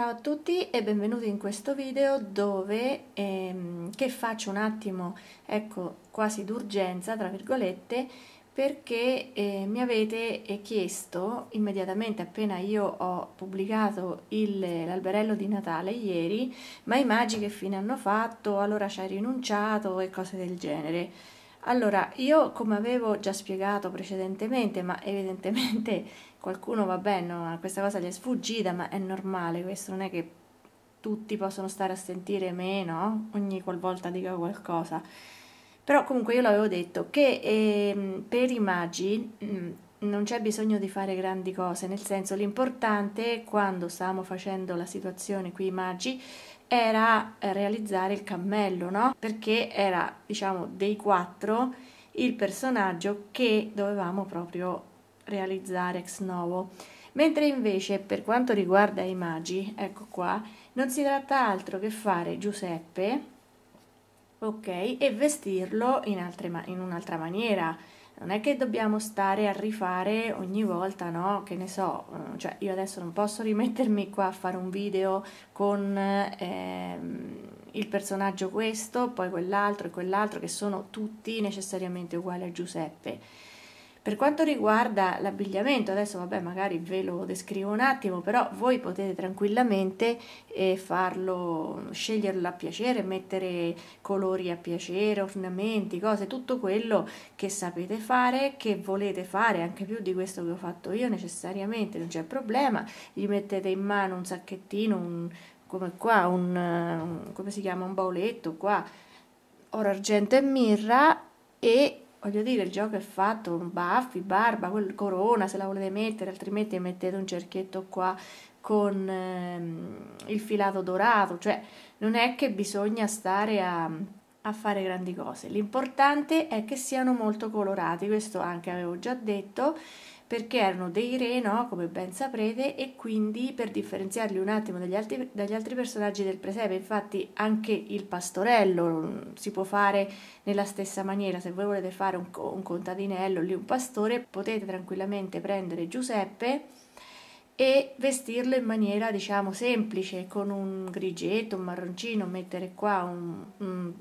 Ciao a tutti e benvenuti in questo video dove ehm, che faccio un attimo, ecco, quasi d'urgenza, tra virgolette, perché eh, mi avete eh, chiesto immediatamente appena io ho pubblicato l'alberello di Natale ieri, ma i magi che fine hanno fatto, allora ci hai rinunciato e cose del genere. Allora, io come avevo già spiegato precedentemente, ma evidentemente qualcuno, vabbè, no, questa cosa gli è sfuggita, ma è normale, questo non è che tutti possono stare a sentire me, no? Ogni qualvolta dico qualcosa. Però comunque io l'avevo detto che eh, per i magi mm, non c'è bisogno di fare grandi cose, nel senso l'importante quando stavamo facendo la situazione qui i magi era realizzare il cammello, no? Perché era, diciamo, dei quattro il personaggio che dovevamo proprio realizzare ex novo. Mentre invece per quanto riguarda i magi, ecco qua, non si tratta altro che fare Giuseppe, ok, e vestirlo in, altre, in un'altra maniera non è che dobbiamo stare a rifare ogni volta, no? Che ne so, eh, cioè io adesso non posso rimettermi qua a fare un video con ehm, il personaggio questo, poi quell'altro e quell'altro che sono tutti necessariamente uguali a Giuseppe per quanto riguarda l'abbigliamento, adesso vabbè magari ve lo descrivo un attimo, però voi potete tranquillamente eh, farlo, sceglierlo a piacere, mettere colori a piacere, ornamenti, cose, tutto quello che sapete fare, che volete fare, anche più di questo che ho fatto io necessariamente, non c'è problema, gli mettete in mano un sacchettino, un, come qua, un, come si chiama, un bauletto, qua, oro, argento e mirra e voglio dire, il gioco è fatto, baffi, barba, quel corona se la volete mettere, altrimenti mettete un cerchietto qua con ehm, il filato dorato, cioè non è che bisogna stare a, a fare grandi cose, l'importante è che siano molto colorati, questo anche avevo già detto perché erano dei re, no? come ben saprete, e quindi per differenziarli un attimo dagli altri, dagli altri, personaggi del presepe, infatti anche il pastorello si può fare nella stessa maniera, se voi volete fare un, un contadinello, lì un pastore, potete tranquillamente prendere Giuseppe e vestirlo in maniera diciamo semplice, con un grigetto, un marroncino, mettere qua un, un,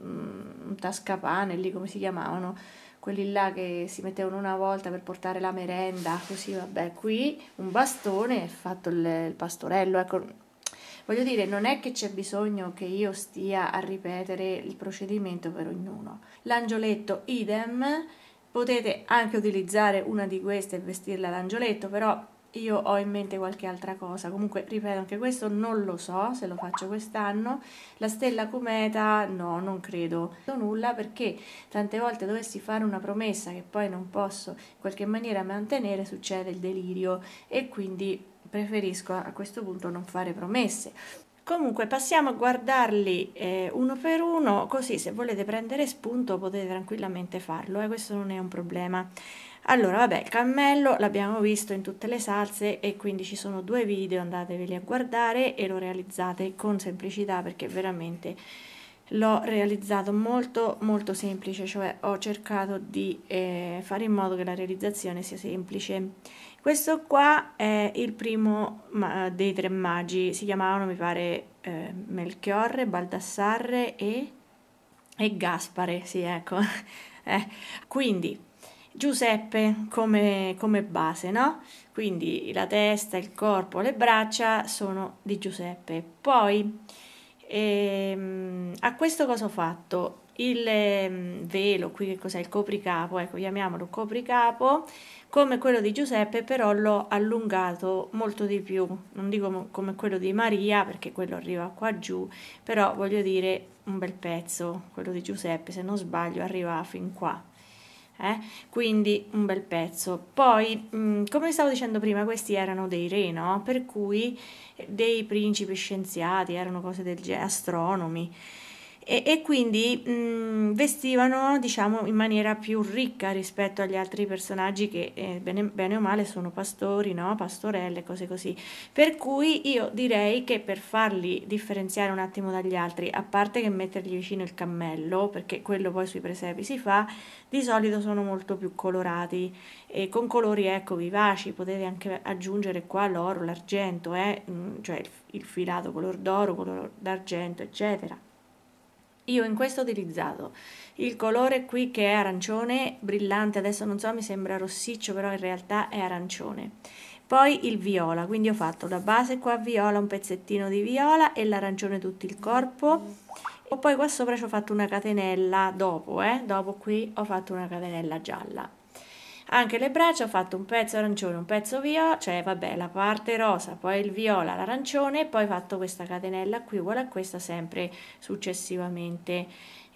un tascapane, lì come si chiamavano, quelli là che si mettevano una volta per portare la merenda, così vabbè, qui un bastone e fatto il, il pastorello, ecco. Voglio dire, non è che c'è bisogno che io stia a ripetere il procedimento per ognuno. L'angioletto idem, potete anche utilizzare una di queste e vestirla all'angioletto, però io ho in mente qualche altra cosa comunque ripeto anche questo non lo so se lo faccio quest'anno la stella cometa no non credo nulla perché tante volte dovessi fare una promessa che poi non posso in qualche maniera mantenere succede il delirio e quindi preferisco a questo punto non fare promesse Comunque passiamo a guardarli eh, uno per uno, così se volete prendere spunto potete tranquillamente farlo, eh, questo non è un problema. Allora, vabbè, il cammello l'abbiamo visto in tutte le salse e quindi ci sono due video, andateveli a guardare e lo realizzate con semplicità perché veramente l'ho realizzato molto molto semplice cioè ho cercato di eh, fare in modo che la realizzazione sia semplice questo qua è il primo dei tre magi si chiamavano mi pare eh, Melchiorre, Baldassarre e, e Gaspare sì ecco eh. quindi Giuseppe come, come base no? quindi la testa, il corpo, le braccia sono di Giuseppe poi e, ehm, a questo cosa ho fatto? Il ehm, velo, qui che cos'è? Il copricapo, ecco, chiamiamolo copricapo, come quello di Giuseppe, però l'ho allungato molto di più. Non dico come quello di Maria, perché quello arriva qua giù, però voglio dire un bel pezzo, quello di Giuseppe, se non sbaglio, arriva fin qua. Eh? Quindi un bel pezzo. Poi, mh, mm, come stavo dicendo prima, questi erano dei re, no? Per cui eh, dei principi scienziati, erano cose del genere, astronomi e, e quindi mh, mm, vestivano diciamo in maniera più ricca rispetto agli altri personaggi che eh, bene, bene, o male sono pastori, no? pastorelle, cose così. Per cui io direi che per farli differenziare un attimo dagli altri, a parte che mettergli vicino il cammello, perché quello poi sui presepi si fa, di solito sono molto più colorati e con colori ecco vivaci, potete anche aggiungere qua l'oro, l'argento, eh? Mm, cioè il, il filato color d'oro, color d'argento, eccetera. Io in questo ho utilizzato il colore qui che è arancione brillante, adesso non so mi sembra rossiccio però in realtà è arancione. Poi il viola, quindi ho fatto la base qua viola, un pezzettino di viola e l'arancione tutto il corpo. E poi qua sopra ci ho fatto una catenella dopo, eh? dopo qui ho fatto una catenella gialla. Anche le braccia ho fatto un pezzo arancione, un pezzo viola, cioè vabbè la parte rosa, poi il viola, l'arancione e poi ho fatto questa catenella qui uguale a questa sempre successivamente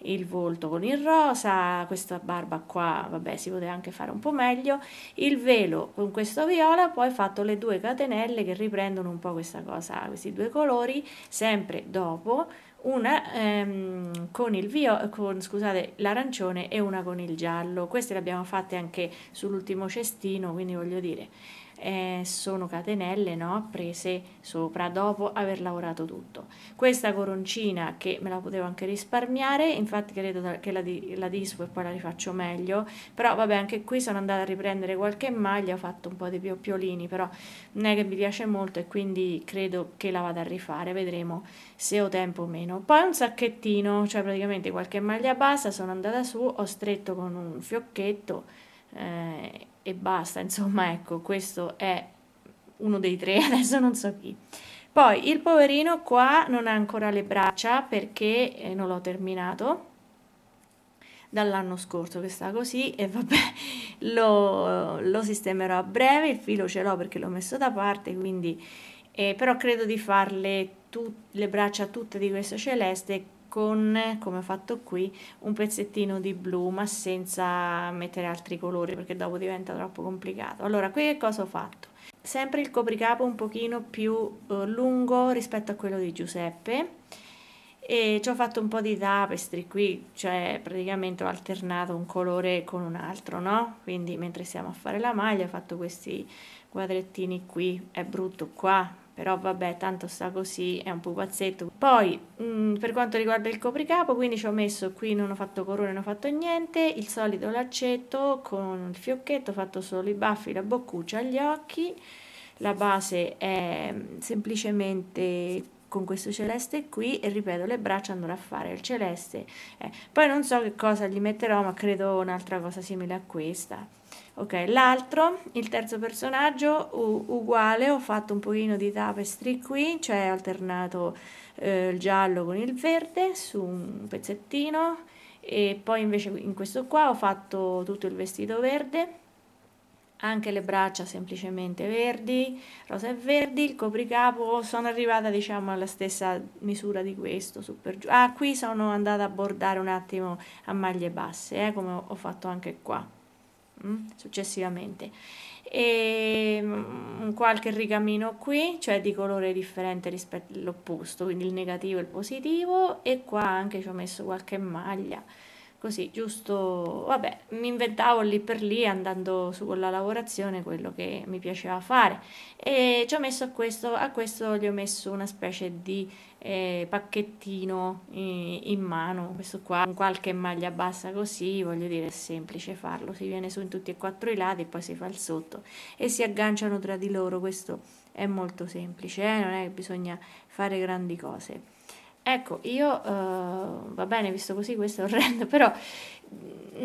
il volto con il rosa, questa barba qua, vabbè, si poteva anche fare un po' meglio, il velo con questo viola, poi ho fatto le due catenelle che riprendono un po' questa cosa, questi due colori, sempre dopo una ehm, con, il vio, con scusate, l'arancione e una con il giallo. Queste le abbiamo fatte anche sull'ultimo cestino, quindi voglio dire eh, sono catenelle no? prese sopra dopo aver lavorato tutto. Questa coroncina che me la potevo anche risparmiare, infatti credo che la, di, la dispo e poi la rifaccio meglio, però vabbè anche qui sono andata a riprendere qualche maglia, ho fatto un po' di pioppiolini, però non è che mi piace molto e quindi credo che la vada a rifare, vedremo se ho tempo o meno. Poi un sacchettino, cioè praticamente qualche maglia bassa, sono andata su, ho stretto con un fiocchetto, eh, e basta, insomma, ecco, questo è uno dei tre, adesso non so chi. Poi il poverino qua non ha ancora le braccia perché eh, non l'ho terminato dall'anno scorso che sta così e vabbè lo, lo, sistemerò a breve, il filo ce l'ho perché l'ho messo da parte quindi eh, però credo di farle le braccia tutte di questo celeste con, come ho fatto qui, un pezzettino di blu ma senza mettere altri colori perché dopo diventa troppo complicato. Allora, qui che cosa ho fatto? Sempre il copricapo un pochino più eh, lungo rispetto a quello di Giuseppe e ci ho fatto un po' di tapestry qui, cioè praticamente ho alternato un colore con un altro, no? Quindi mentre stiamo a fare la maglia ho fatto questi quadrettini qui, è brutto qua, però vabbè tanto sta così, è un pupazzetto. Poi mh, mm, per quanto riguarda il copricapo, quindi ci ho messo qui, non ho fatto corone non ho fatto niente, il solito laccetto con il fiocchetto, ho fatto solo i baffi, la boccuccia, gli occhi, la base è mm, semplicemente con questo celeste qui e ripeto le braccia andrò a fare il celeste eh. poi non so che cosa gli metterò ma credo un'altra cosa simile a questa ok l'altro il terzo personaggio uguale ho fatto un pochino di tapestry qui cioè ho alternato eh, il giallo con il verde su un pezzettino e poi invece in questo qua ho fatto tutto il vestito verde anche le braccia semplicemente verdi, rosa e verdi, il copricapo sono arrivata diciamo alla stessa misura di questo, su per giù. Ah, qui sono andata a bordare un attimo a maglie basse, eh, come ho fatto anche qua, mm? successivamente. E mm, qualche ricamino qui, cioè di colore differente rispetto all'opposto, quindi il negativo e il positivo, e qua anche ci ho messo qualche maglia così, giusto, vabbè, mi inventavo lì per lì andando su con la lavorazione quello che mi piaceva fare e ci ho messo a questo, a questo gli ho messo una specie di eh, pacchettino in, eh, in, mano, questo qua, con qualche maglia bassa così, voglio dire è semplice farlo, si viene su in tutti e quattro i lati e poi si fa il sotto e si agganciano tra di loro, questo è molto semplice, eh? non è che bisogna fare grandi cose. Ecco, io uh, va bene, visto così questo è orrendo, però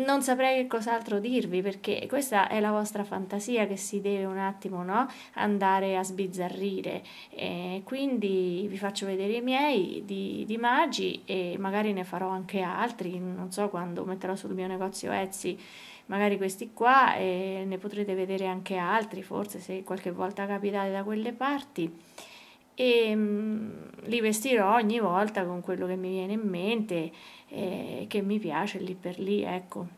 non saprei cos'altro dirvi perché questa è la vostra fantasia che si deve un attimo no? andare a sbizzarrire. E quindi vi faccio vedere i miei di, di, Magi e magari ne farò anche altri, non so quando metterò sul mio negozio Etsy magari questi qua e ne potrete vedere anche altri forse se qualche volta capitate da quelle parti e mh, mm, li vestirò ogni volta con quello che mi viene in mente e eh, che mi piace lì per lì, ecco.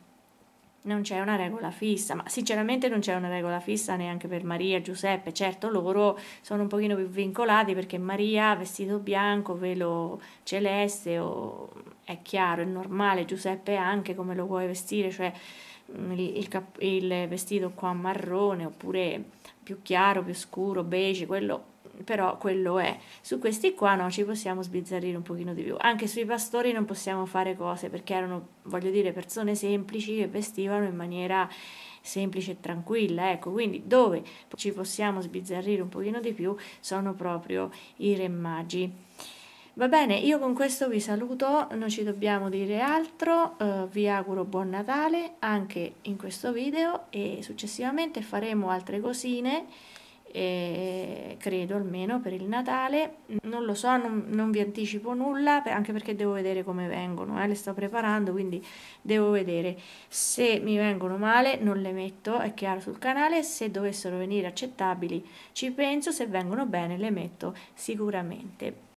Non c'è una regola fissa, ma sinceramente non c'è una regola fissa neanche per Maria, e Giuseppe, certo loro sono un pochino più vincolati perché Maria vestito bianco, velo celeste o è chiaro, è normale, Giuseppe anche come lo vuoi vestire, cioè mm, il, il, cap- il vestito qua marrone oppure più chiaro, più scuro, beige, quello però quello è. Su questi qua no, ci possiamo sbizzarrire un pochino di più. Anche sui pastori non possiamo fare cose perché erano, voglio dire, persone semplici che vestivano in maniera semplice e tranquilla, ecco, quindi dove ci possiamo sbizzarrire un pochino di più sono proprio i re magi. Va bene, io con questo vi saluto, non ci dobbiamo dire altro, eh, vi auguro buon Natale anche in questo video e successivamente faremo altre cosine e credo almeno per il Natale non lo so non, non vi anticipo nulla anche perché devo vedere come vengono eh? le sto preparando quindi devo vedere se mi vengono male non le metto è chiaro sul canale se dovessero venire accettabili ci penso se vengono bene le metto sicuramente